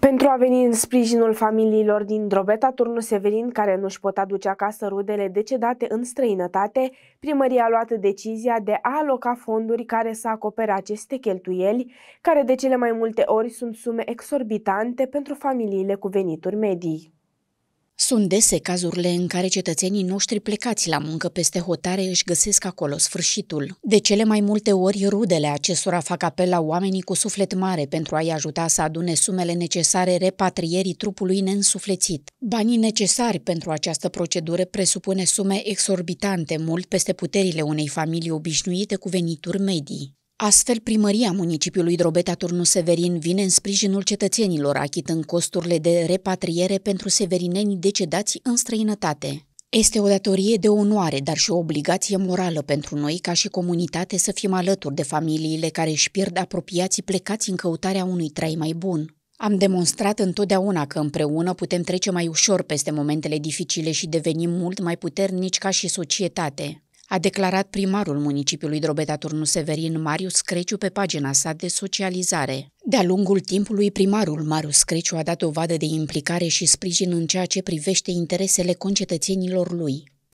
Pentru a veni în sprijinul familiilor din Drobeta Turnu Severin, care nu își pot aduce acasă rudele decedate în străinătate, primăria a luat decizia de a aloca fonduri care să acopere aceste cheltuieli, care de cele mai multe ori sunt sume exorbitante pentru familiile cu venituri medii. Sunt dese cazurile în care cetățenii noștri plecați la muncă peste hotare își găsesc acolo sfârșitul. De cele mai multe ori, rudele acestora fac apel la oamenii cu suflet mare pentru a-i ajuta să adune sumele necesare repatrierii trupului neînsuflețit. Banii necesari pentru această procedură presupune sume exorbitante, mult peste puterile unei familii obișnuite cu venituri medii. Astfel, primăria municipiului Drobeta Turnu Severin vine în sprijinul cetățenilor, achitând costurile de repatriere pentru severinenii decedați în străinătate. Este o datorie de onoare, dar și o obligație morală pentru noi ca și comunitate să fim alături de familiile care își pierd apropiații plecați în căutarea unui trai mai bun. Am demonstrat întotdeauna că împreună putem trece mai ușor peste momentele dificile și deveni mult mai puternici ca și societate a declarat primarul municipiului Drobeta Turnu Severin Marius Creciu pe pagina sa de socializare. De-a lungul timpului, primarul Marius Creciu a dat dovadă de implicare și sprijin în ceea ce privește interesele concetățenilor lui.